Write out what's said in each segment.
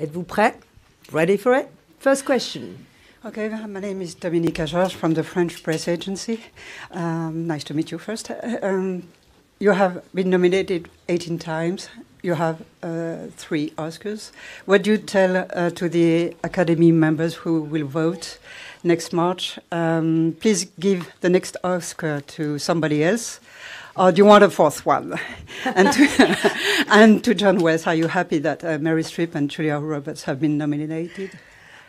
Êtes-vous prêt? Ready for it? First question. Okay, my name is Dominique Georges from the French Press Agency. Um, nice to meet you first. Uh, um, you have been nominated 18 times. You have uh, three Oscars. What do you tell uh, to the Academy members who will vote next March? Um, please give the next Oscar to somebody else. oh, you want a fourth one? and, John are you happy that uh, and Julia Roberts have been nominated?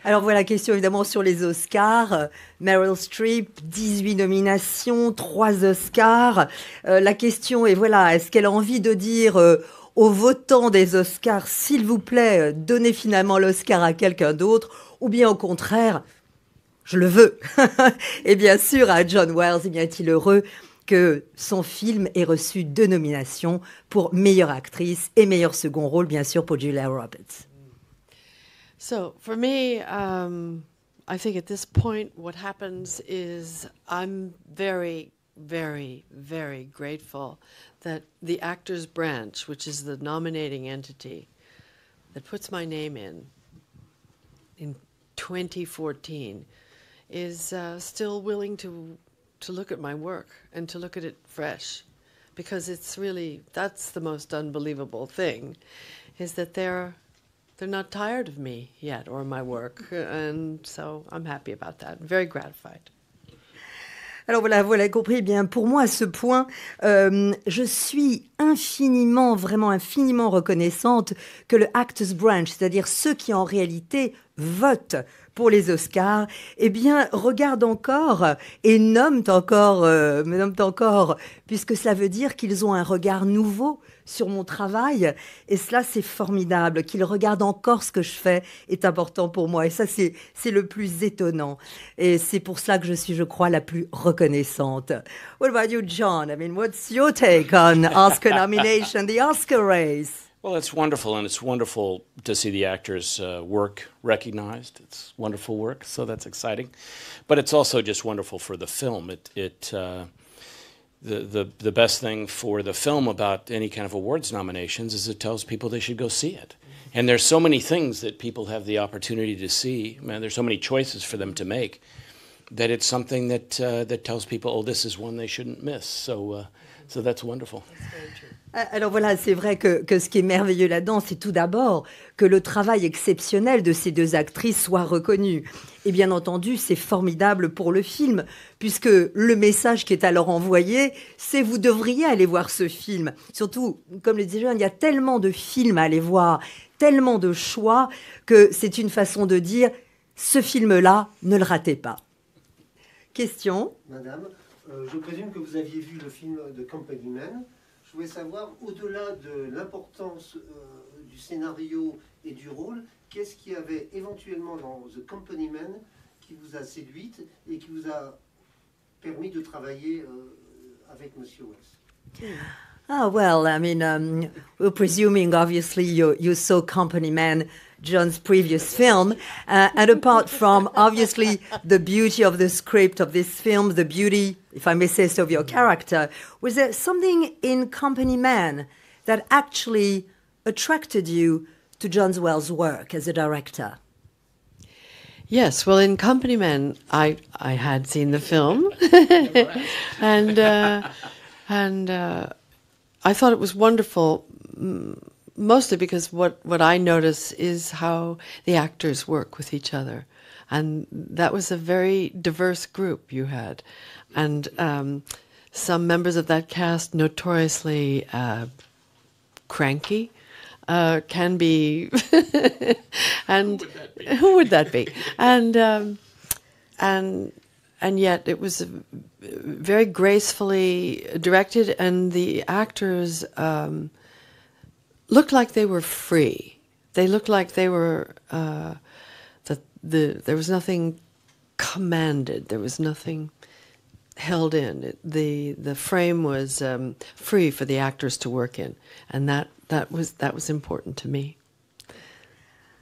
Alors voilà la question évidemment sur les Oscars. Meryl Streep, 18 nominations, 3 Oscars. Euh, la question est voilà, est-ce qu'elle a envie de dire euh, aux votants des Oscars, s'il vous plaît, euh, donnez finalement l'Oscar à quelqu'un d'autre, ou bien au contraire, je le veux. et bien sûr, à John Wells, bien est-il heureux que son film ait reçu deux nominations pour meilleure actrice et meilleur second rôle, bien sûr, pour Julia Roberts. So for me, um, I think at this point, what happens is I'm very, very, very grateful that the Actors Branch, which is the nominating entity that puts my name in in 2014, is uh, still willing to to look at my work and to look at it fresh because it's really that's the most unbelievable thing is that they're they're not tired of me yet or my work and so I'm happy about that very gratified Alors voilà, vous l'avez compris, eh bien pour moi à ce point, euh, je suis infiniment, vraiment infiniment reconnaissante que le Actors Branch, c'est-à-dire ceux qui en réalité vote pour les Oscars, eh bien, regarde encore et nomme encore, me euh, nomme encore, puisque cela veut dire qu'ils ont un regard nouveau sur mon travail. Et cela, c'est formidable. Qu'ils regardent encore ce que je fais est important pour moi. Et ça, c'est, c'est le plus étonnant. Et c'est pour cela que je suis, je crois, la plus reconnaissante. What about you, John? I mean, what's your take on Oscar nomination, the Oscar race? Well, it's wonderful, and it's wonderful to see the actors' uh, work recognized. It's wonderful work, so that's exciting. But it's also just wonderful for the film. It, it uh, the, the, the best thing for the film about any kind of awards nominations is it tells people they should go see it. And there's so many things that people have the opportunity to see. Man, there's so many choices for them to make Alors voilà, c'est vrai que, que, ce qui est merveilleux là-dedans, c'est tout d'abord que le travail exceptionnel de ces deux actrices soit reconnu. Et bien entendu, c'est formidable pour le film, puisque le message qui est alors envoyé, c'est vous devriez aller voir ce film. Surtout, comme le disait Jean, il y a tellement de films à aller voir, tellement de choix, que c'est une façon de dire, ce film-là, ne le ratez pas. Madame, euh, je présume que vous aviez vu le film de Company Man. Je voulais savoir, au-delà de l'importance euh, du scénario et du rôle, qu'est-ce y avait éventuellement dans The Company Man qui vous a séduite et qui vous a permis de travailler euh, avec Monsieur West Ah, well, I mean, um, presuming obviously you, you saw Company Man. John's previous film. Uh, and apart from obviously the beauty of the script of this film, the beauty, if I may say so, of your character, was there something in Company Man that actually attracted you to John Wells' work as a director? Yes, well, in Company Man, I I had seen the film, and uh, and uh, I thought it was wonderful mm, mostly because what, what I notice is how the actors work with each other. And that was a very diverse group you had. And um, some members of that cast, notoriously uh, cranky, uh, can be. and who would that be? Would that be? and, um, and, and yet it was very gracefully directed, and the actors. Um, looked like they were free. They looked like they were uh, that the there was nothing commanded. There was nothing held in. It, the The frame was um, free for the actors to work in, and that that was that was important to me.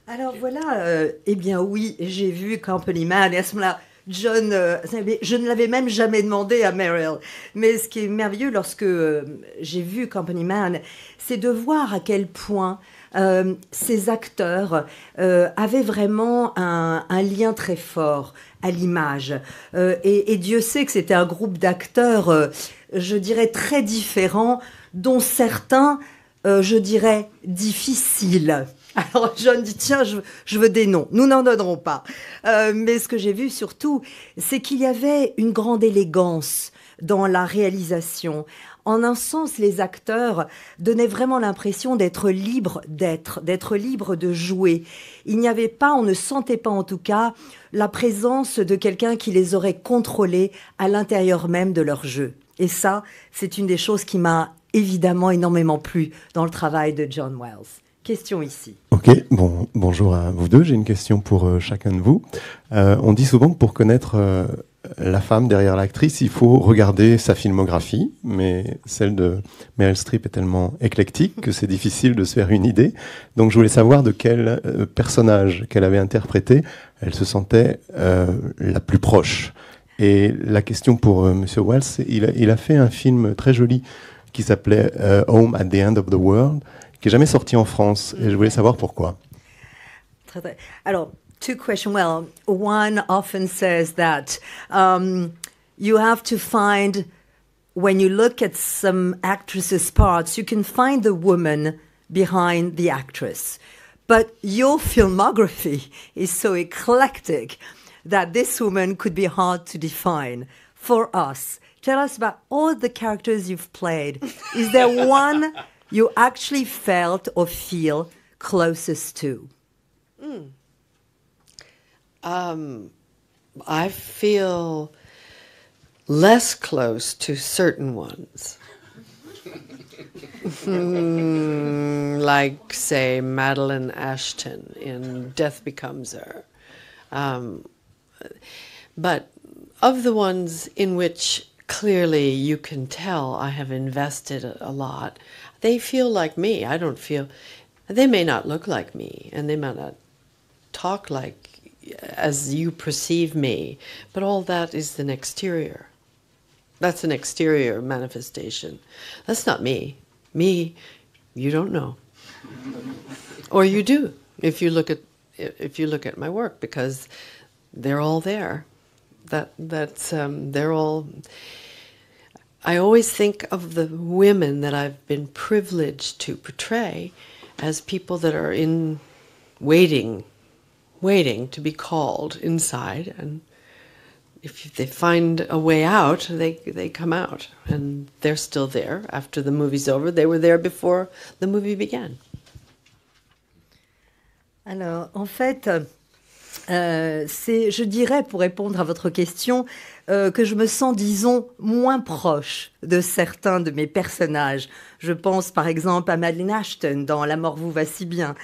Alors voilà, euh, eh bien oui, j'ai vu Camp Liman et à ce moment-là, John, euh, je ne l'avais même jamais demandé à Meryl. Mais ce qui est merveilleux lorsque euh, j'ai vu Company Man, c'est de voir à quel point euh, ces acteurs avaient vraiment un, lien très fort à l'image. Et, et, Dieu sait que c'était un groupe d'acteurs, je dirais, très différents, dont certains euh, je dirais, difficile. Alors John dit, tiens, je, veux des noms, nous n'en donnerons pas. Euh, mais ce que j'ai vu surtout, c'est qu'il y avait une grande élégance dans la réalisation. En un sens, les acteurs donnaient vraiment l'impression d'être libres d'être, d'être libres de jouer. Il n'y avait pas, on ne sentait pas en tout cas, la présence de quelqu'un qui les aurait contrôlés à l'intérieur même de leur jeu. Et ça, c'est une des choses qui m'a évidemment énormément plus dans le travail de John Wells. Question ici. Ok, bon, bonjour à vous deux. J'ai une question pour euh, chacun de vous. Euh, on dit souvent que pour connaître euh, la femme derrière l'actrice, il faut regarder sa filmographie, mais celle de Meryl Streep est tellement éclectique que c'est difficile de se faire une idée. Donc je voulais savoir de quel personnage qu'elle avait interprété elle se sentait la plus proche. Et la question pour M. Wells, il a fait un film très joli qui s'appelait euh, Home at the End of the World, qui jamais sorti en France. Et je voulais mm. savoir pourquoi. Alors, two questions. Well, one often says that um, you have to find, when you look at some actresses' parts, you can find the woman behind the actress. But your filmography is so eclectic that this woman could be hard to define for us. Tell us about all the characters you've played. Is there one you actually felt or feel closest to? Mm. Um, I feel less close to certain ones. mm, like, say, Madeline Ashton in Death Becomes Her. Um, but of the ones in which clearly you can tell I have invested a lot, they feel like me. I don't feel, they may not look like me and they may not talk like as you perceive me, but all that is an exterior. That's an exterior manifestation. That's not me. Me, you don't know. or you do if you look at if you look at my work because they're all there that that's um, they're all. I always think of the women that I've been privileged to portray as people that are in waiting, waiting to be called inside, and if they find a way out, they they come out, and they're still there after the movie's over. They were there before the movie began. Alors, en fait. Euh, Euh, c'est, je dirais, pour répondre à votre question, euh, que je me sens, disons, moins proche de certains de mes personnages. Je pense par exemple à Madeleine Ashton dans La mort vous va si bien.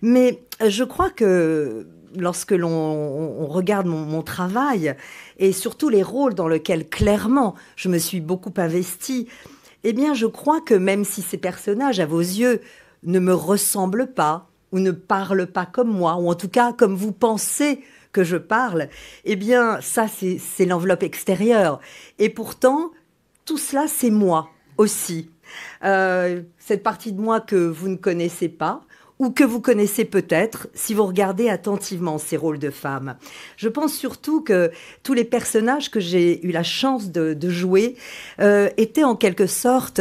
Mais euh, je crois que lorsque l'on regarde mon, travail et surtout les rôles dans lesquels clairement je me suis beaucoup investie, eh bien je crois que même si ces personnages à vos yeux ne me ressemblent pas, ou ne parle pas comme moi, ou en tout cas comme vous pensez que je parle, eh bien ça c'est l'enveloppe extérieure. Et pourtant, tout cela c'est moi aussi. Euh, cette partie de moi que vous ne connaissez pas, ou que vous connaissez peut-être si vous regardez attentivement ces rôles de femmes. Je pense surtout que tous les personnages que j'ai eu la chance de, jouer euh, étaient en quelque sorte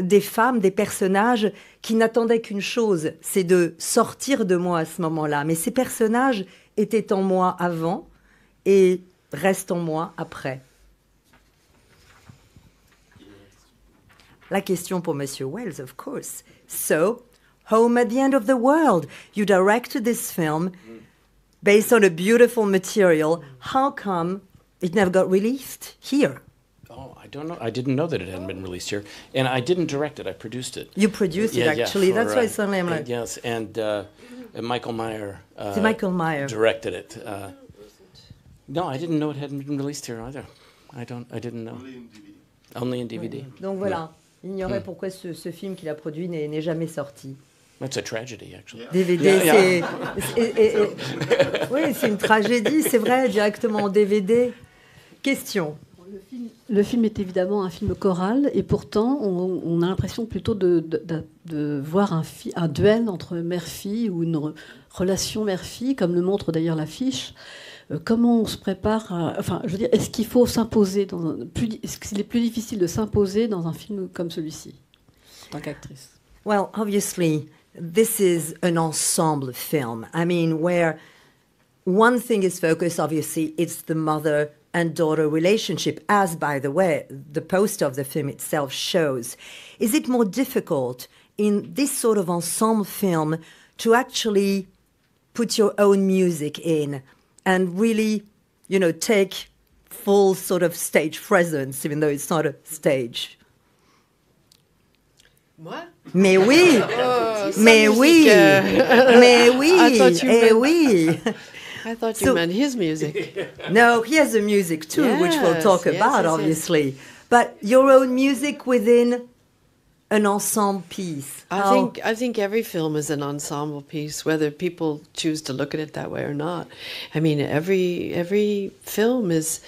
des femmes, des personnages qui n'attendaient qu'une chose, c'est de sortir de moi à ce moment-là. Mais ces personnages étaient en moi avant et restent en moi après. La question pour Monsieur Wells, of course. So, Home at the End of the World, you directed this film based on a beautiful material. How come it never got released here? Oh, I don't know. I didn't know that it hadn't been released here, and I didn't direct it. I produced it. You produced yeah, it actually. Yeah, for, That's why uh, suddenly I'm Uh, yes, and, uh, and, Michael Meyer. Uh, Michael Meyer directed it. Uh no, I didn't know it hadn't been released here either. I don't. I didn't know. Only in DVD. DVD. Mm-hmm. Donc voilà, il ignorait mm. pourquoi ce, ce film qu'il a produit n'est jamais sorti. That's a tragedy, actually. DVD, yeah, c'est yeah. oui, c'est une tragédie, c'est vrai, directement en DVD. Question le film, est évidemment un film choral, et pourtant, on, a l'impression plutôt de, voir un, duel entre mère-fille ou une relation mère-fille, comme le montre d'ailleurs l'affiche. Euh, comment on se prépare Enfin, je veux dire, est-ce qu'il faut s'imposer dans plus, Est-ce qu'il est plus difficile de s'imposer dans un film comme celui-ci, en tant qu'actrice Well, obviously, this is an ensemble film. I mean, where one thing is focused, obviously, it's the mother. and daughter relationship, as by the way, the poster of the film itself shows. Is it more difficult in this sort of ensemble film to actually put your own music in and really, you know, take full sort of stage presence, even though it's not a stage? Moi Mais oui, oh, mais, oui. mais oui, ah, eh mais oui, mais oui. I thought so, you meant his music. no, he has a music too, yes, which we'll talk yes, about, yes, obviously. But your own music within an ensemble piece. I How? think I think every film is an ensemble piece, whether people choose to look at it that way or not. I mean, every every film is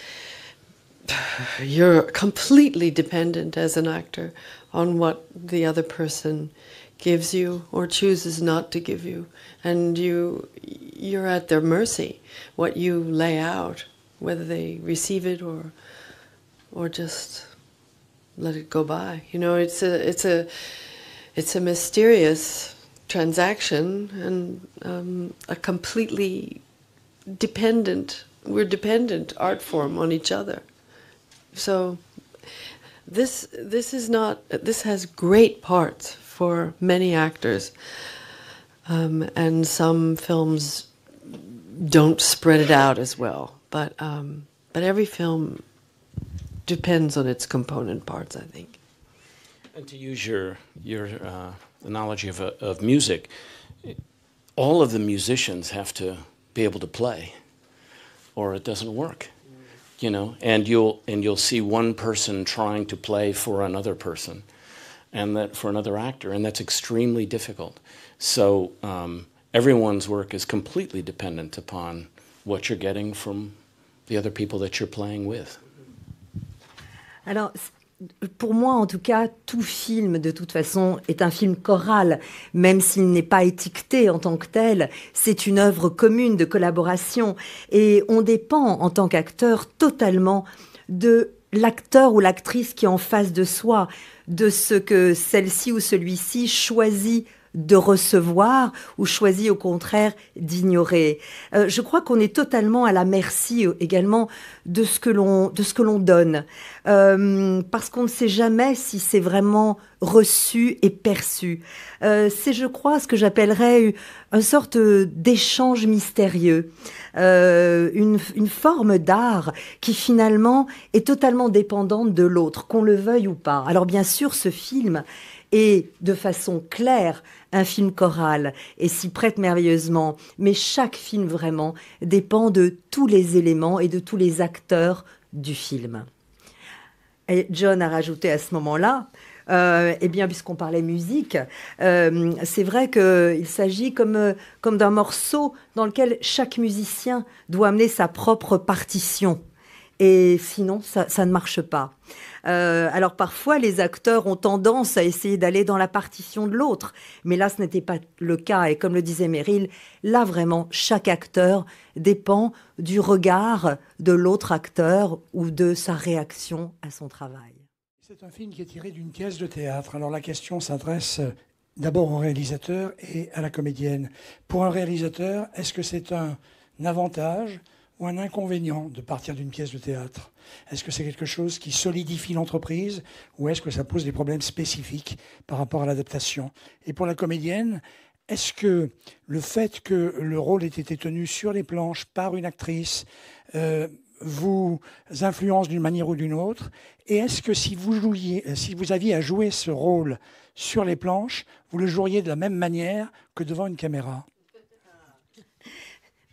you're completely dependent as an actor on what the other person gives you or chooses not to give you and you you're at their mercy. What you lay out, whether they receive it or, or just let it go by. You know, it's a it's a it's a mysterious transaction and um, a completely dependent. We're dependent art form on each other. So this this is not this has great parts for many actors um, and some films don't spread it out as well. But um, but every film depends on its component parts, I think. And to use your your uh, analogy of uh, of music, all of the musicians have to be able to play, or it doesn't work. You know, and you'll and you'll see one person trying to play for another person, and that for another actor, and that's extremely difficult. So. Um, Alors, pour moi, en tout cas, tout film, de toute façon, est un film choral, même s'il n'est pas étiqueté en tant que tel. C'est une œuvre commune de collaboration. Et on dépend, en tant qu'acteur, totalement de l'acteur ou l'actrice qui est en face de soi, de ce que celle-ci ou celui-ci choisit de recevoir ou choisit au contraire d'ignorer. Euh, je crois qu'on est totalement à la merci euh, également de ce que l'on de ce que l'on donne euh, parce qu'on ne sait jamais si c'est vraiment reçu et perçu. c'est je crois ce que j'appellerais une sorte d'échange mystérieux, une, une forme d'art qui finalement est totalement dépendante de l'autre, qu'on le veuille ou pas. Alors bien sûr, ce film et de façon claire un film choral et s'y prête merveilleusement, mais chaque film vraiment dépend de tous les éléments et de tous les acteurs du film. Et John a rajouté à ce moment-là, euh, eh bien, puisqu'on parlait musique, euh, c'est vrai qu'il s'agit comme, euh, comme d'un morceau dans lequel chaque musicien doit amener sa propre partition. Et sinon, ça, ne marche pas. Euh, alors parfois, les acteurs ont tendance à essayer d'aller dans la partition de l'autre, mais là, ce n'était pas le cas. Et comme le disait Meryl, là vraiment, chaque acteur dépend du regard de l'autre acteur ou de sa réaction à son travail. C'est un film qui est tiré d'une pièce de théâtre. Alors la question s'adresse euh, d'abord au réalisateur et à la comédienne. Pour un réalisateur, est-ce que c'est un avantage ou un inconvénient de partir d'une pièce de théâtre Est-ce que c'est quelque chose qui solidifie l'entreprise ou est-ce que ça pose des problèmes spécifiques par rapport à l'adaptation Et pour la comédienne, est-ce que le fait que le rôle ait été tenu sur les planches par une actrice euh, vous influence d'une manière ou d'une autre Et est-ce que si vous, jouiez, euh, si vous aviez à jouer ce rôle sur les planches, vous le joueriez de la même manière que devant une caméra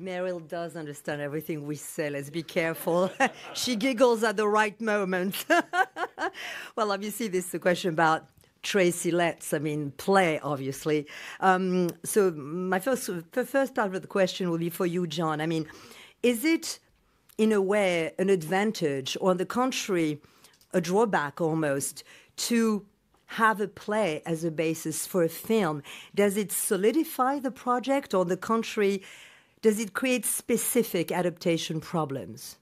Meryl does understand everything we say. Let's be careful. she giggles at the right moment. well, obviously, this is a question about Tracy Letts. I mean, play, obviously. Um, so, my first, the first part of the question will be for you, John. I mean, is it, in a way, an advantage, or on the contrary, a drawback almost, to have a play as a basis for a film? Does it solidify the project, or on the contrary, does it create specific adaptation problems?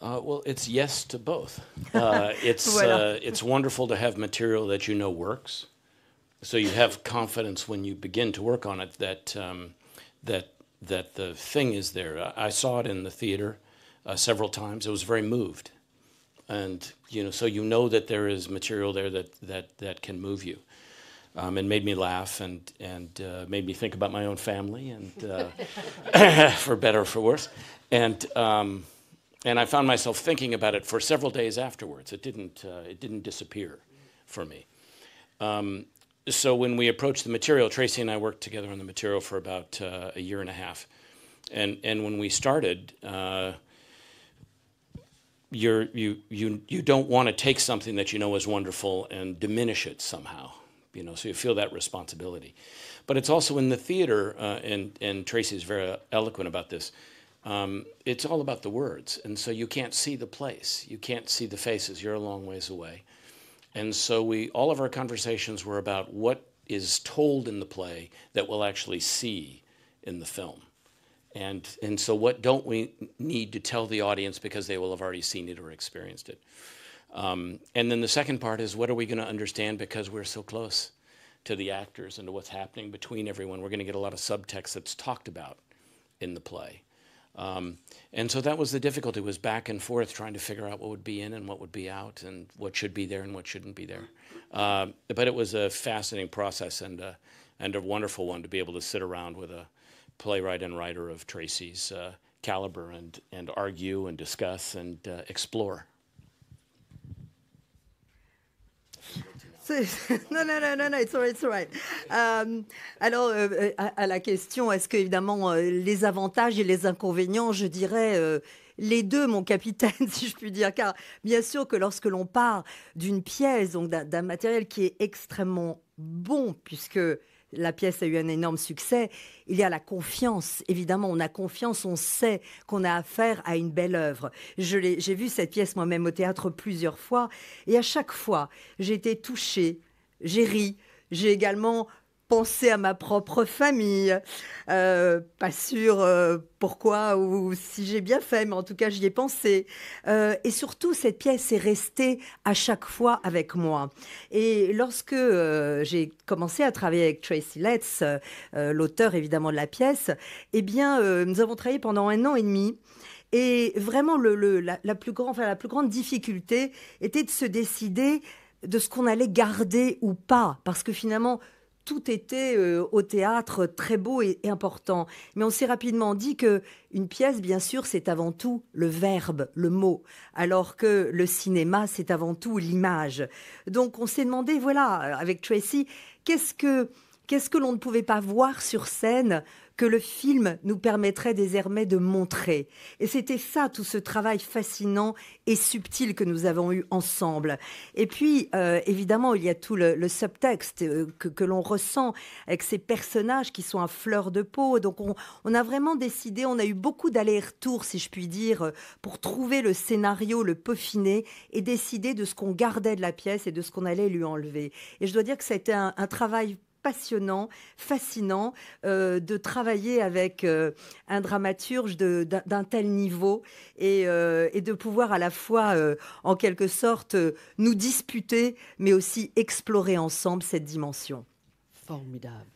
Uh, well, it's yes to both. Uh, it's, uh, it's wonderful to have material that you know works. So you have confidence when you begin to work on it that, um, that, that the thing is there. I, saw it in the theater uh, several times. It was very moved. And, you know, so you know that there is material there that, that, that can move you um, and made me laugh and, and uh, made me think about my own family and uh, for better or for worse. And, um, and I found myself thinking about it for several days afterwards. It didn't, uh, it didn't disappear for me. Um, so when we approached the material, Tracy and I worked together on the material for about uh, a year and a half. And, and when we started, uh, you're, you, you, you don't want to take something that you know is wonderful and diminish it somehow you know, so you feel that responsibility. But it's also in the theater, uh, and, and Tracy is very eloquent about this. Um, it's all about the words, and so you can't see the place, you can't see the faces, you're a long ways away. And so we, all of our conversations were about what is told in the play that we'll actually see in the film. And, and so what don't we need to tell the audience because they will have already seen it or experienced it. Um, and then the second part is what are we going to understand because we're so close to the actors and to what's happening between everyone? We're going to get a lot of subtext that's talked about in the play. Um, and so that was the difficulty was back and forth trying to figure out what would be in and what would be out and what should be there and what shouldn't be there. Uh, but it was a fascinating process and a, and a wonderful one to be able to sit around with a playwright and writer of Tracy's uh, caliber and, and argue and discuss and uh, explore. non, non, non, non, it's alright, it's euh, alors, euh, euh, à, la question, est-ce que évidemment les avantages et les inconvénients, je dirais les deux, mon capitaine, si je puis dire. Car bien sûr que lorsque l'on part d'une pièce, donc d'un matériel qui est extrêmement bon, puisque la pièce a eu un énorme succès, il y a la confiance. Évidemment, on a confiance, on sait qu'on a affaire à une belle œuvre. J'ai vu cette pièce moi-même au théâtre plusieurs fois, et à chaque fois, j'ai été touchée, j'ai ri, j'ai également penser à ma propre famille. Euh, pas sûr euh, pourquoi ou si j'ai bien fait, mais en tout cas, j'y ai pensé. Euh, et surtout, cette pièce est restée à chaque fois avec moi. Et lorsque j'ai commencé à travailler avec Tracy Letts, l'auteur évidemment de la pièce, eh bien, nous avons travaillé pendant un an et demi. Et vraiment, le, la, plus la plus grande difficulté était de se décider de ce qu'on allait garder ou pas. Parce que finalement, tout était euh, au théâtre très beau et, et important. Mais on s'est rapidement dit que une pièce, bien sûr, c'est avant tout le verbe, le mot, alors que le cinéma, c'est avant tout l'image. Donc on s'est demandé, voilà, avec Tracy, qu'est-ce que qu'est-ce que l'on ne pouvait pas voir sur scène que le film nous permettrait désormais de montrer. Et c'était ça, tout ce travail fascinant et subtil que nous avons eu ensemble. Et puis, euh, évidemment, il y a tout le, subtexte euh, que, l'on ressent avec ces personnages qui sont à fleur de peau. Donc, on, a vraiment décidé, on a eu beaucoup d'allers-retours, si je puis dire, euh, pour trouver le scénario, le peaufiner et décider de ce qu'on gardait de la pièce et de ce qu'on allait lui enlever. Et je dois dire que ça a été un travail passionnant, fascinant euh, de travailler avec euh, un dramaturge d'un tel niveau euh, et, de pouvoir à la fois, en quelque sorte, nous disputer, mais aussi explorer ensemble cette dimension. Formidable.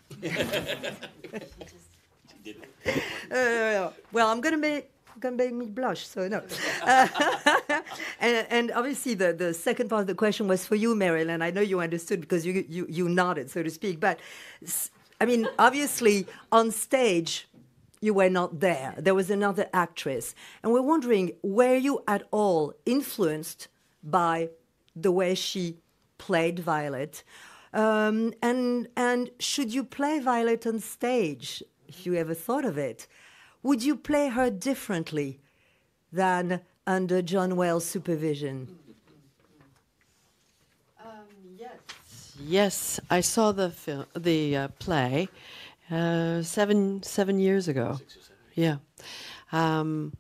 well, I'm going Can make me blush, so no. and, and, obviously, the, the second part of the question was for you, Marilyn. I know you understood because you, you, you nodded, so to speak. But I mean, obviously, on stage, you were not there. There was another actress. And we're wondering, were you at all influenced by the way she played Violet? Um, and, and should you play Violet on stage, if you ever thought of it? Would you play her differently than under John Wells' supervision? Um, yes. Yes, I saw the film, the uh, play uh, seven seven years ago. Six or seven. Yeah, um,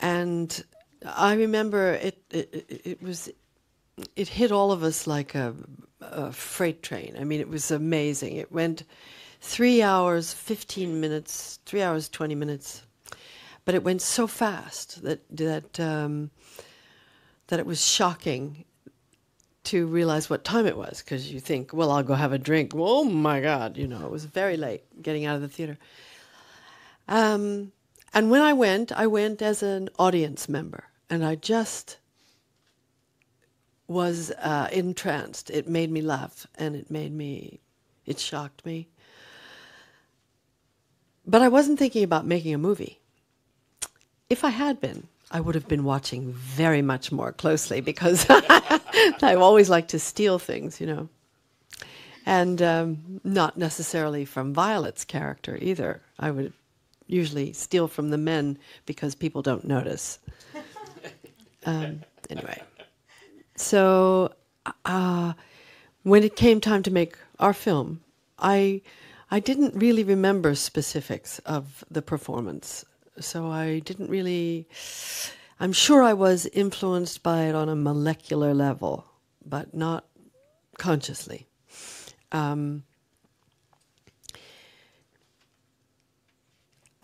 and I remember it, it. It was it hit all of us like a, a freight train. I mean, it was amazing. It went three hours, 15 minutes, three hours, 20 minutes. But it went so fast that, that, um, that it was shocking to realize what time it was because you think, well, I'll go have a drink. Oh my God, you know, it was very late getting out of the theater. Um, and when I went, I went as an audience member and I just was uh, entranced. It made me laugh and it made me, it shocked me. But I wasn't thinking about making a movie. If I had been, I would have been watching very much more closely because I always like to steal things, you know. And um, not necessarily from Violet's character either. I would usually steal from the men because people don't notice. Um, anyway, so uh, when it came time to make our film, I I didn't really remember specifics of the performance, so I didn't really. I'm sure I was influenced by it on a molecular level, but not consciously. Um,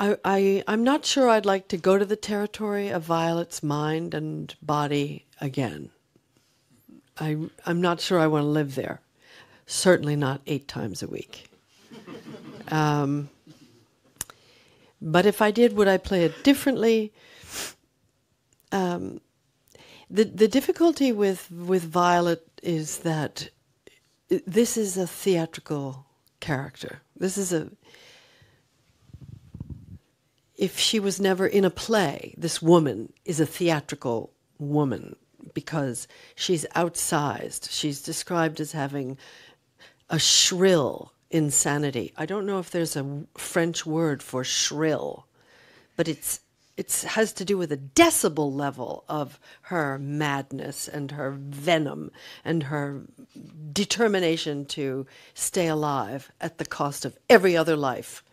I, I, I'm not sure I'd like to go to the territory of Violet's mind and body again. I, I'm not sure I want to live there. Certainly not eight times a week. Um, but if I did, would I play it differently? Um, the the difficulty with with Violet is that this is a theatrical character. This is a if she was never in a play, this woman is a theatrical woman because she's outsized. She's described as having a shrill insanity. I don't know if there's a French word for shrill, but it's it has to do with a decibel level of her madness and her venom and her determination to stay alive at the cost of every other life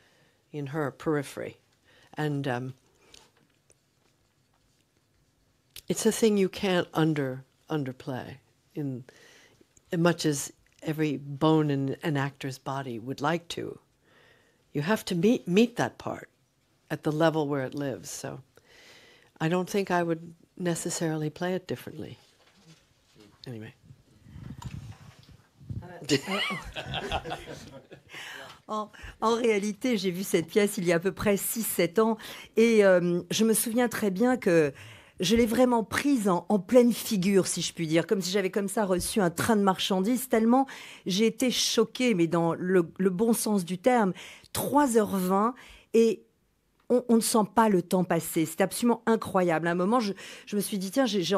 in her periphery. And um, it's a thing you can't under underplay in much as every bone in an actor's body would like to. You have to meet meet that part at the level where it lives. So I don't think I would necessarily play it differently. Anyway. En, en, réalité, j'ai vu cette pièce il y a à peu près 6-7 ans et euh, je me souviens très bien que je l'ai vraiment prise en, pleine figure, si je puis dire, comme si j'avais comme ça reçu un train de marchandises, tellement j'ai été choquée, mais dans le, bon sens du terme, 3h20 et... On, ne sent pas le temps passer. C'est absolument incroyable. À un moment, je, je me suis dit, tiens, j'ai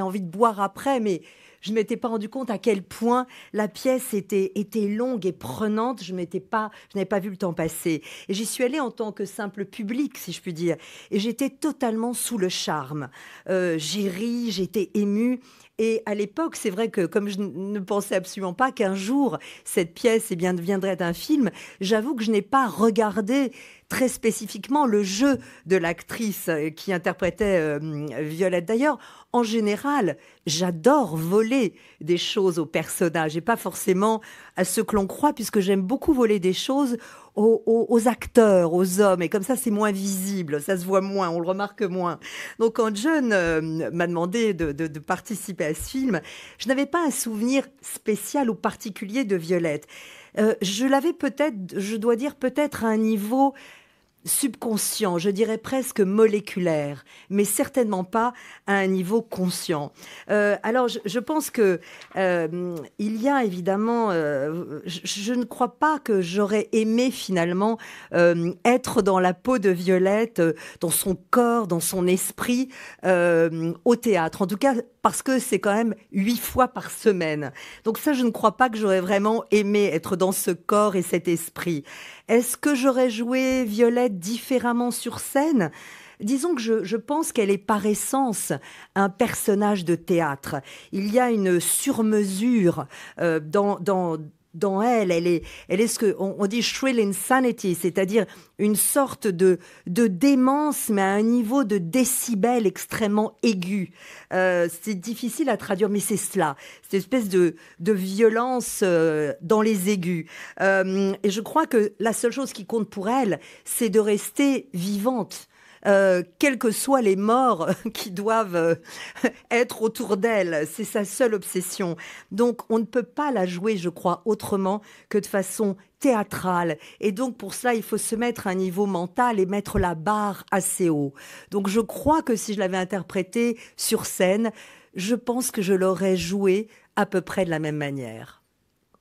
envie de boire après, mais je ne m'étais pas rendu compte à quel point la pièce était, était longue et prenante. Je m'étais pas, je n'avais pas vu le temps passer. Et j'y suis allée en tant que simple public, si je puis dire. Et j'étais totalement sous le charme. Euh, j'ai ri, j'étais émue. Et à l'époque, c'est vrai que comme je ne pensais absolument pas qu'un jour cette pièce et eh bien, deviendrait un film, j'avoue que je n'ai pas regardé très spécifiquement le jeu de l'actrice euh, qui interprétait euh, Violette. D'ailleurs, en général, j'adore voler des choses aux personnages et pas forcément à ce que l'on croit, puisque j'aime beaucoup voler des choses aux, acteurs, aux hommes. Et comme ça, c'est moins visible, ça se voit moins, on le remarque moins. Donc quand John euh, m'a demandé de, participer à ce film, je n'avais pas un souvenir spécial ou particulier de Violette. Euh, je l'avais peut-être, je dois dire peut-être à un niveau subconscient, je dirais presque moléculaire, mais certainement pas à un niveau conscient. Euh, alors, je, pense que euh, il y a évidemment, euh, je, je, ne crois pas que j'aurais aimé finalement être dans la peau de Violette, dans son corps, dans son esprit, au théâtre. En tout cas, parce que c'est quand même huit fois par semaine. Donc ça, je ne crois pas que j'aurais vraiment aimé être dans ce corps et cet esprit. Est-ce que j'aurais joué Violette différemment sur scène Disons que je, pense qu'elle est par essence un personnage de théâtre. Il y a une surmesure euh, dans dans elle. Elle est, ce que on, dit shrill insanity, c'est-à-dire une sorte de, démence, mais à un niveau de décibels extrêmement aigu. Euh, c'est difficile à traduire, mais c'est cela, cette espèce de, violence euh, dans les aigus. Euh, et je crois que la seule chose qui compte pour elle, c'est de rester vivante. Euh, quelles que soient les morts qui doivent euh, être autour d'elle. C'est sa seule obsession. Donc on ne peut pas la jouer, je crois, autrement que de façon théâtrale. Et donc pour cela, il faut se mettre à un niveau mental et mettre la barre assez haut. Donc je crois que si je l'avais interprétée sur scène, je pense que je l'aurais jouée à peu près de la même manière.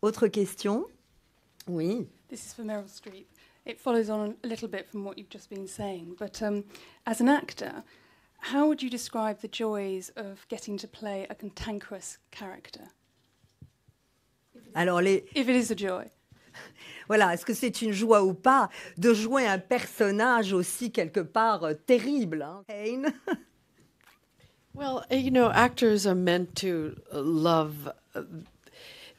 Autre question Oui. It follows on a little bit from what you've just been saying, but um, as an actor, how would you describe the joys of getting to play a cantankerous character? Alors les... If it is a joy. Voilà, est-ce que c'est une joie ou pas de jouer un personnage aussi quelque part euh, terrible hein? Well, eh, you know, actors are meant to uh, love uh,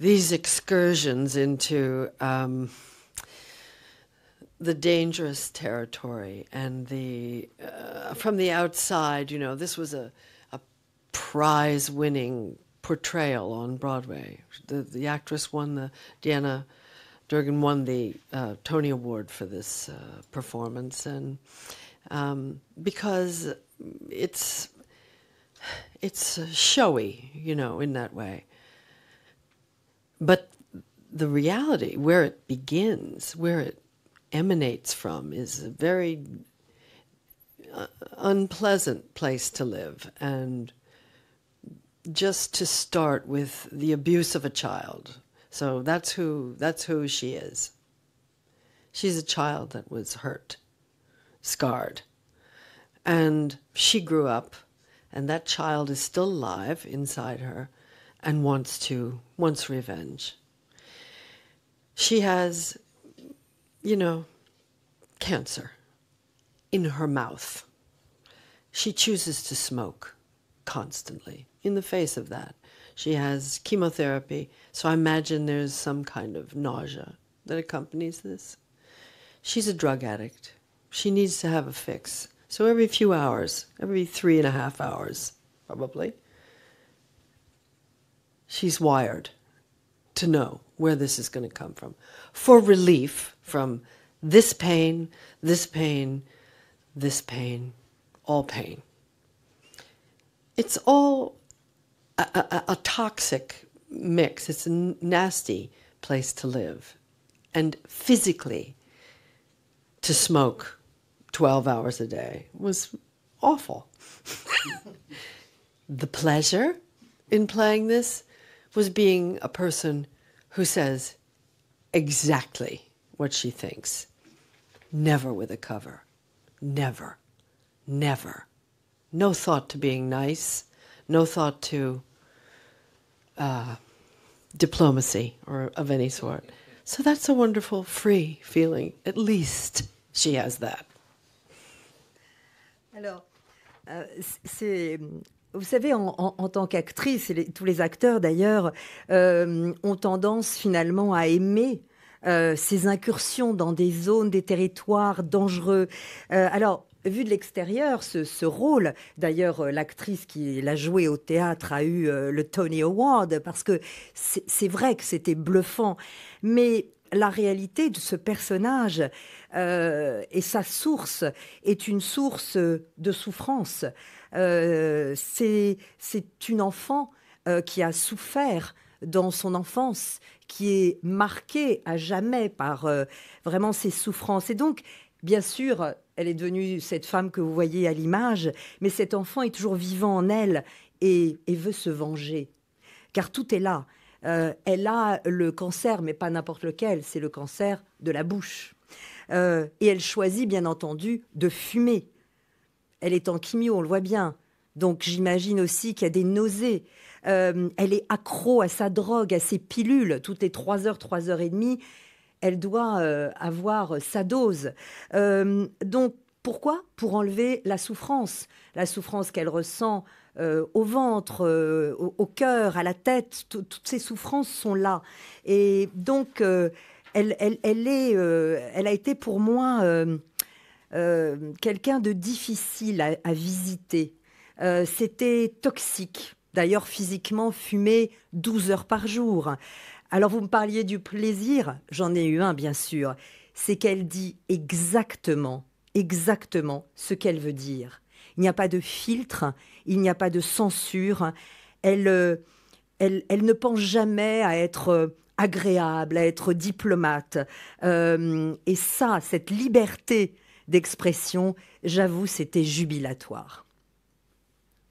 these excursions into um, the dangerous territory and the uh, from the outside, you know, this was a, a prize winning portrayal on Broadway. The, the actress won the Deanna Durgan won the uh, Tony Award for this uh, performance, and um, because it's it's showy, you know, in that way. But the reality, where it begins, where it emanates from is a very uh, unpleasant place to live. And just to start with the abuse of a child. So that's who that's who she is. She's a child that was hurt, scarred. And she grew up and that child is still alive inside her and wants to wants revenge. She has you know, cancer in her mouth. She chooses to smoke constantly. In the face of that, she has chemotherapy, so I imagine there's some kind of nausea that accompanies this. She's a drug addict. She needs to have a fix. So every few hours, every three and a half hours, probably, she's wired to know where this is going to come from. For relief, from this pain, this pain, this pain, all pain. It's all a, a, a toxic mix. It's a nasty place to live. And physically, to smoke 12 hours a day was awful. the pleasure in playing this was being a person who says, exactly what she thinks. Never with a cover. Never. Never. No thought to being nice. No thought to uh, diplomacy or of any sort. So that's a wonderful, free feeling. At least she has that. Alors, euh, c'est Vous savez, en, en, en tant qu'actrice, et les, tous les acteurs d'ailleurs, euh, ont tendance finalement à aimer Euh, ces incursions dans des zones, des territoires dangereux. Euh, alors, vu de l'extérieur, ce, rôle, d'ailleurs, euh, l'actrice qui l'a joué au théâtre a eu le Tony Award, parce que c'est vrai que c'était bluffant. Mais la réalité de ce personnage et sa source est une source de souffrance. c'est une enfant qui a souffert dans son enfance, qui est marquée à jamais par euh, vraiment ses souffrances. Et donc, bien sûr, elle est devenue cette femme que vous voyez à l'image, mais cet enfant est toujours vivant en elle et, veut se venger, car tout est là. Euh, elle a le cancer, mais pas n'importe lequel, c'est le cancer de la bouche. Euh, et elle choisit, bien entendu, de fumer. Elle est en chimio, on le voit bien. Donc j'imagine aussi qu'il y a des nausées. Euh, elle est accro à sa drogue, à ses pilules, toutes les 3 heures, 3 heures et demie, elle doit euh, avoir sa dose. Euh, donc, pourquoi Pour enlever la souffrance, la souffrance qu'elle ressent au ventre, au, cœur, à la tête. Toutes ces souffrances sont là. Et donc, elle, a été pour moi quelqu'un de difficile à visiter. C'était toxique d'ailleurs physiquement fumée 12 heures par jour. Alors vous me parliez du plaisir, j'en ai eu un bien sûr, c'est qu'elle dit exactement, exactement ce qu'elle veut dire. Il n'y a pas de filtre, il n'y a pas de censure, elle, euh, elle, ne pense jamais à être euh, agréable, à être diplomate. Euh, et ça, cette liberté d'expression, j'avoue, c'était jubilatoire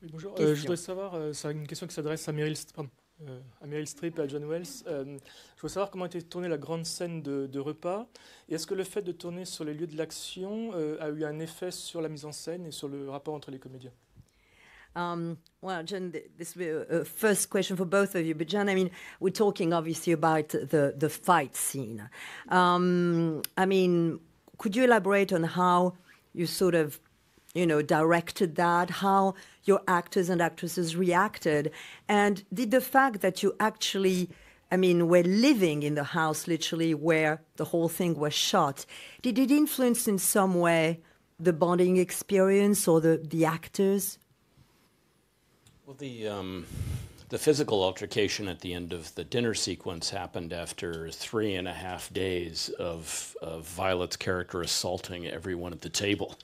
bonjour. Euh, je voudrais savoir, c'est euh, une question qui s'adresse à Meryl, pardon, euh, à Streep et à John Wells. je voudrais savoir comment a été tournée la grande scène de, de repas. Et est-ce que le fait de tourner sur les lieux de l'action a eu un effet sur la mise en scène et sur le rapport entre les comédiens Um, well, John, this will be a first question for both of you. But John, I mean, we're talking obviously about the the fight scene. Um, I mean, could you elaborate on how you sort of, you know, directed that? How your actors and actresses reacted? And did the fact that you actually, I mean, were living in the house literally where the whole thing was shot, did it influence in some way the bonding experience or the, the actors? Well, the. Um the physical altercation at the end of the dinner sequence happened after three and a half days of, of Violet's character assaulting everyone at the table.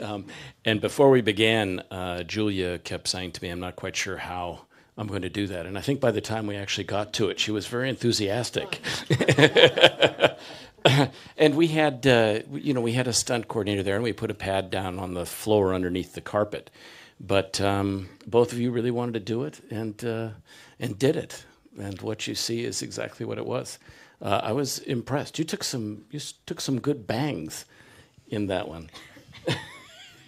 Um, and before we began, uh, Julia kept saying to me, I'm not quite sure how. I'm going to do that. And I think by the time we actually got to it, she was very enthusiastic. and we had, uh, you know, we had a stunt coordinator there, and we put a pad down on the floor underneath the carpet. But um, both of you really wanted to do it and, uh, and did it. And what you see is exactly what it was. Uh, I was impressed. You took some, you took some good bangs in that one.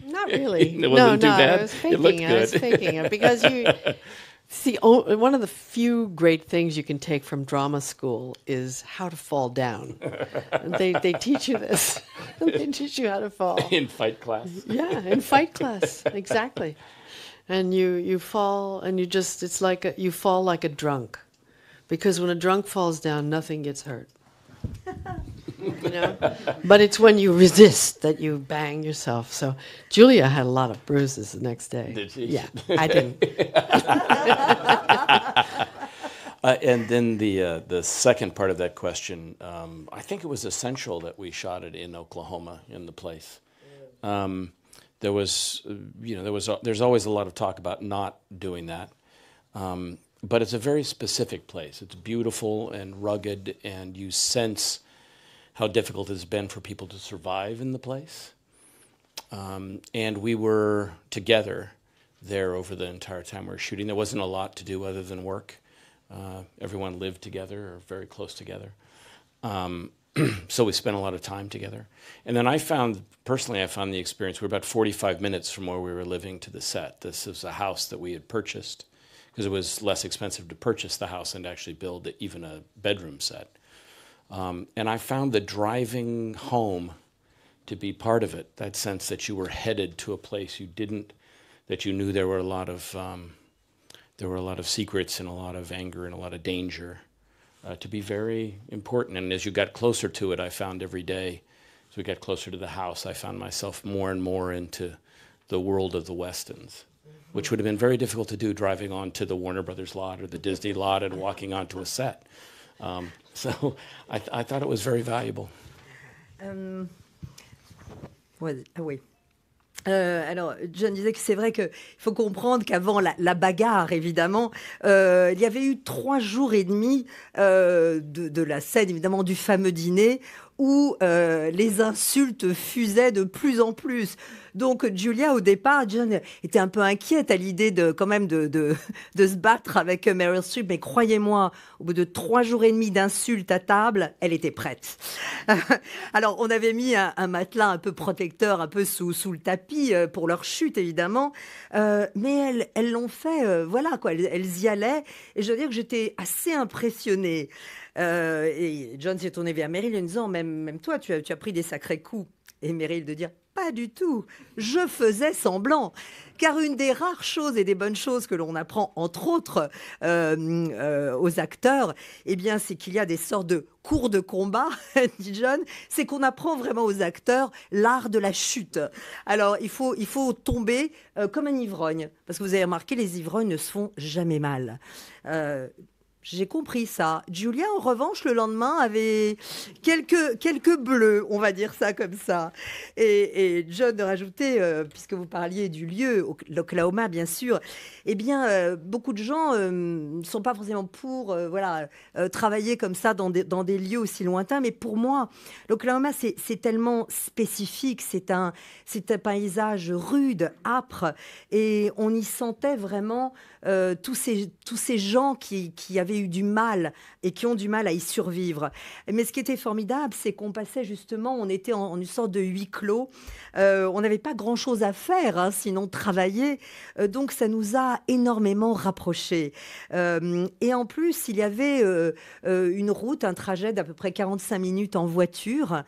Not really. it wasn't no, too no, bad. I was faking. It looked good. I was faking it because you See, one of the few great things you can take from drama school is how to fall down. and they, they teach you this. they teach you how to fall. In fight class. Yeah, in fight class, exactly. And you, you fall, and you just, it's like a, you fall like a drunk. Because when a drunk falls down, nothing gets hurt. but it's when you resist that you bang yourself. So Julia had a lot of bruises the next day. Did she? Yeah, I didn't. uh, and then the uh, the second part of that question, um, I think it was essential that we shot it in Oklahoma in the place. Um, there was, uh, you know, there was. Uh, there's always a lot of talk about not doing that. Um, but it's a very specific place. It's beautiful and rugged, and you sense how difficult it has been for people to survive in the place. Um, and we were together there over the entire time we were shooting. There wasn't a lot to do other than work. Uh, everyone lived together or very close together. Um, so we spent a lot of time together. And then I found, personally, I found the experience. We were about 45 minutes from where we were living to the set. This is a house that we had purchased because it was less expensive to purchase the house and actually build even a bedroom set. Um, and I found the driving home to be part of it, that sense that you were headed to a place you didn't, that you knew there were a lot of, um, there were a lot of secrets and a lot of anger and a lot of danger, uh, to be very important. And as you got closer to it, I found every day, as we got closer to the house, I found myself more and more into the world of the Westons which would have been very difficult to do driving onto the Warner Brothers lot or the Disney lot and walking onto a set. Um, So I, thought it was euh, ah oui. Euh, alors, John disait que c'est vrai qu'il faut comprendre qu'avant la, bagarre, évidemment, euh, il y avait eu trois jours et demi de, la scène, évidemment, du fameux dîner où euh, les insultes fusaient de plus en plus. Donc Julia, au départ, John était un peu inquiète à l'idée de quand même de, se battre avec Meryl Streep. Mais croyez-moi, au bout de trois jours et demi d'insultes à table, elle était prête. Alors on avait mis un, matelas un peu protecteur, un peu sous, sous le tapis euh, pour leur chute évidemment. Euh, mais elles, l'ont fait, voilà quoi, elles, elles, y allaient. Et je veux dire que j'étais assez impressionnée. Euh, et John s'est tourné vers Meryl en disant même, même toi, tu as, tu as pris des sacrés coups. Et Meryl de dire pas du tout. Je faisais semblant. Car une des rares choses et des bonnes choses que l'on apprend, entre autres, euh, euh, aux acteurs, eh bien, c'est qu'il y a des sortes de cours de combat, dit John, c'est qu'on apprend vraiment aux acteurs l'art de la chute. Alors, il faut, il faut tomber comme un ivrogne. Parce que vous avez remarqué, les ivrognes ne se font jamais mal. J'ai compris ça. Julia, en revanche, le lendemain, avait quelques, quelques bleus, on va dire ça comme ça. Et, John de rajouter, euh, puisque vous parliez du lieu, l'Oklahoma, bien sûr, eh bien, euh, beaucoup de gens ne euh, sont pas forcément pour voilà, travailler comme ça dans des, dans des lieux aussi lointains. Mais pour moi, l'Oklahoma, c'est tellement spécifique. C'est un, un paysage rude, âpre. Et on y sentait vraiment tous, ces, tous ces gens qui, qui avaient eu du mal et qui ont du mal à y survivre. Mais ce qui était formidable, c'est qu'on passait justement, on était en, une sorte de huis clos. Euh, on n'avait pas grand-chose à faire, hein, sinon travailler. Euh, donc ça nous a énormément rapprochés. Euh, et en plus, il y avait une route, un trajet d'à peu près 45 minutes en voiture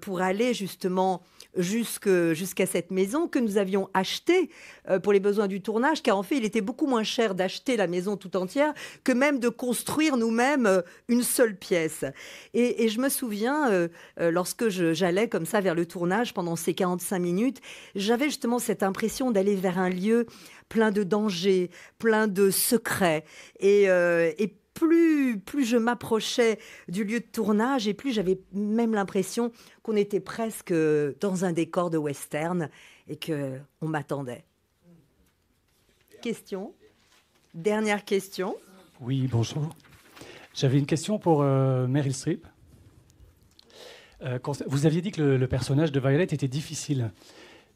pour aller justement jusqu'à cette maison que nous avions achetée euh, pour les besoins du tournage, car en fait, il était beaucoup moins cher d'acheter la maison tout entière que même de construire nous-mêmes euh, une seule pièce. Et, je me souviens, euh, lorsque j'allais comme ça vers le tournage pendant ces 45 minutes, j'avais justement cette impression d'aller vers un lieu plein de dangers, plein de secrets. Et, et plus, je m'approchais du lieu de tournage et plus j'avais même l'impression qu'on était presque euh, dans un décor de western et que on m'attendait. Question Dernière question. Oui, bonjour. J'avais une question pour euh, Meryl Streep. Euh, vous aviez dit que le, personnage de Violette était difficile.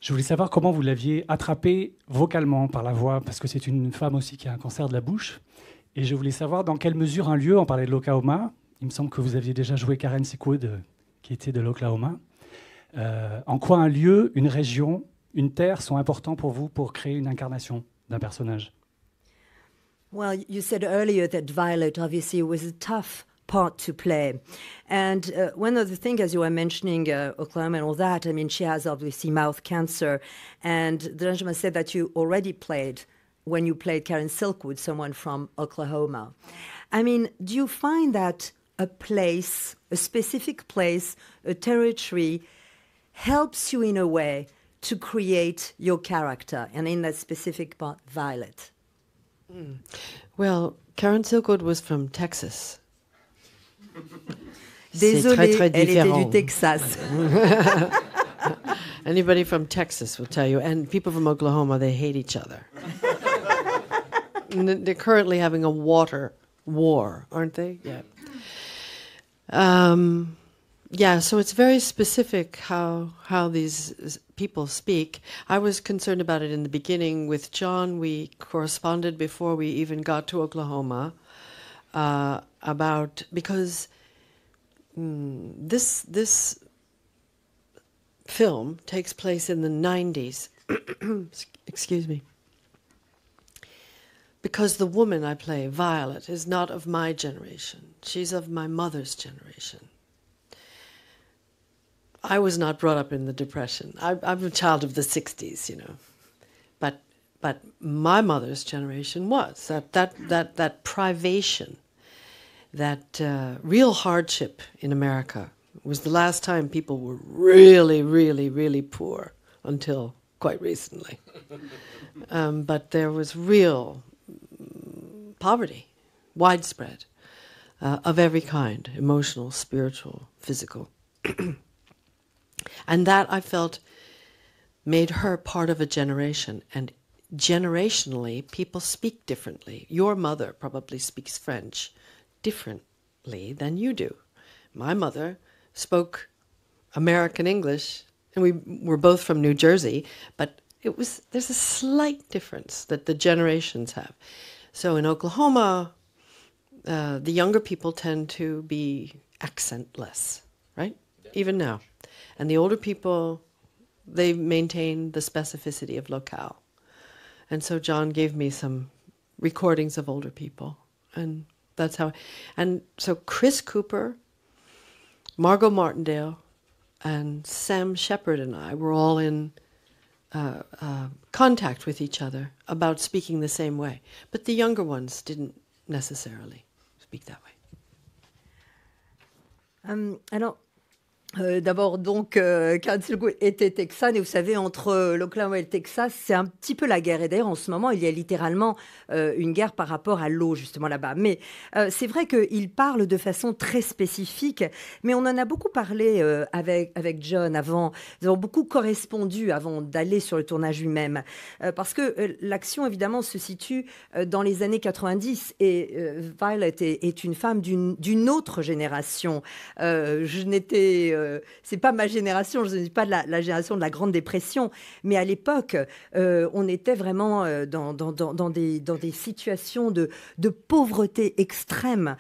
Je voulais savoir comment vous l'aviez attrapé vocalement par la voix, parce que c'est une femme aussi qui a un cancer de la bouche. Et je voulais savoir dans quelle mesure un lieu, on parlait de l'Oklahoma, il me semble que vous aviez déjà joué Karen Sickwood, euh, qui était de l'Oklahoma, euh, en quoi un lieu, une région, une terre sont importants pour vous pour créer une incarnation d'un personnage Well, you said earlier that Violet obviously was a tough part to play. And uh, one of the thing, as you were mentioning uh, Oklahoma and all that, I mean, she has obviously mouth cancer. And gentleman said that you already played when you played Karen Silkwood, someone from Oklahoma. I mean, do you find that a place, a specific place, a territory, helps you in a way to create your character, and in that specific part, Violet? Mm. Well, Karen Silkwood was from Texas. Désolée, très, très elle était du Texas. Anybody from Texas will tell you, and people from Oklahoma, they hate each other. n- they're currently having a water war, aren't they? Yeah. Um, yeah, so it's very specific how how these people speak. I was concerned about it in the beginning. With John, we corresponded before we even got to Oklahoma uh, about because mm, this this film takes place in the '90s. Excuse me because the woman I play, Violet, is not of my generation. She's of my mother's generation. I was not brought up in the Depression. I, am a child of the 60s, you know. But, but my mother's generation was. That, that, that, that privation, that uh, real hardship in America was the last time people were really, really, really poor until quite recently. Um, but there was real poverty, widespread, uh, of every kind emotional, spiritual, physical. and that I felt made her part of a generation. And generationally, people speak differently. Your mother probably speaks French differently than you do. My mother spoke American English, and we were both from New Jersey, but it was there's a slight difference that the generations have. So in Oklahoma, uh, the younger people tend to be accentless, right? Yeah. Even now. And the older people, they maintain the specificity of locale. And so John gave me some recordings of older people. And that's how. And so Chris Cooper, Margot Martindale, and Sam Shepard and I were all in uh, uh, contact with each other about speaking the same way. But the younger ones didn't necessarily speak that way. Um, alors, Euh, d'abord, donc, euh, était texane et vous savez, entre euh, l'Oklahoma et le Texas, c'est un petit peu la guerre. Et d'ailleurs, en ce moment, il y a littéralement euh, une guerre par rapport à l'eau, justement, là-bas. Mais c'est vrai qu'il parle de façon très spécifique, mais on en a beaucoup parlé avec, avec John avant. Nous avons beaucoup correspondu avant d'aller sur le tournage lui-même. parce que l'action, évidemment, se situe dans les années 90 et Violet est, est une femme d'une autre génération. je n'étais ce euh, c'est pas ma génération, je ne suis pas de la, génération de la Grande Dépression, mais à l'époque, euh, on était vraiment euh, dans, des, situations de, pauvreté extrême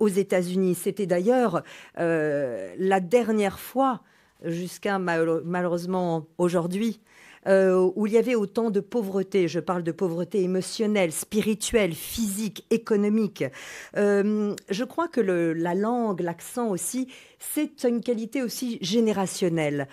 aux États-Unis. C'était d'ailleurs la dernière fois, jusqu'à malheureusement aujourd'hui, euh, où il y avait autant de pauvreté. Je parle de pauvreté émotionnelle, spirituelle, physique, économique. Euh, je crois que la langue, l'accent aussi, c'est une qualité aussi générationnelle.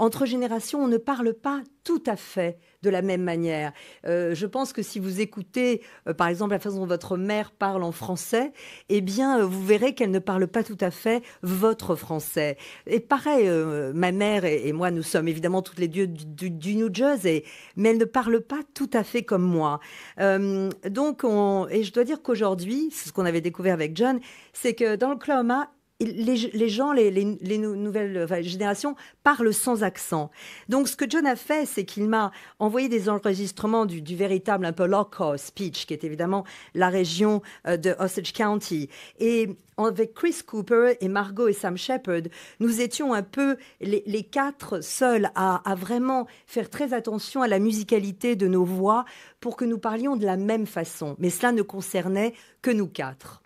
Entre générations, on ne parle pas tout à fait de la même manière. Euh, je pense que si vous écoutez, euh, par exemple, la façon dont votre mère parle en français, eh bien, euh, vous verrez qu'elle ne parle pas tout à fait votre français. Et pareil, ma mère et, moi, nous sommes évidemment toutes les deux du, New Jersey, mais elle ne parle pas tout à fait comme moi. donc, et je dois dire qu'aujourd'hui, c'est ce qu'on avait découvert avec John, c'est que dans le l'Oklahoma, les, gens, les, les, nouvelles générations parlent sans accent. Donc, ce que John a fait, c'est qu'il m'a envoyé des enregistrements du, véritable un peu local speech, qui est évidemment la région euh, de Osage County. Et avec Chris Cooper et Margot et Sam Shepard, nous étions un peu les, quatre seuls à, vraiment faire très attention à la musicalité de nos voix pour que nous parlions de la même façon. Mais cela ne concernait que nous quatre.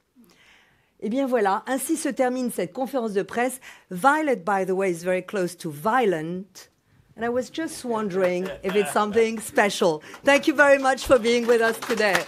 Et eh bien voilà, ainsi se termine cette conférence de presse. Violet, by the way, is very close to violent. And I was just wondering if it's something special. Thank you very much for being with us today.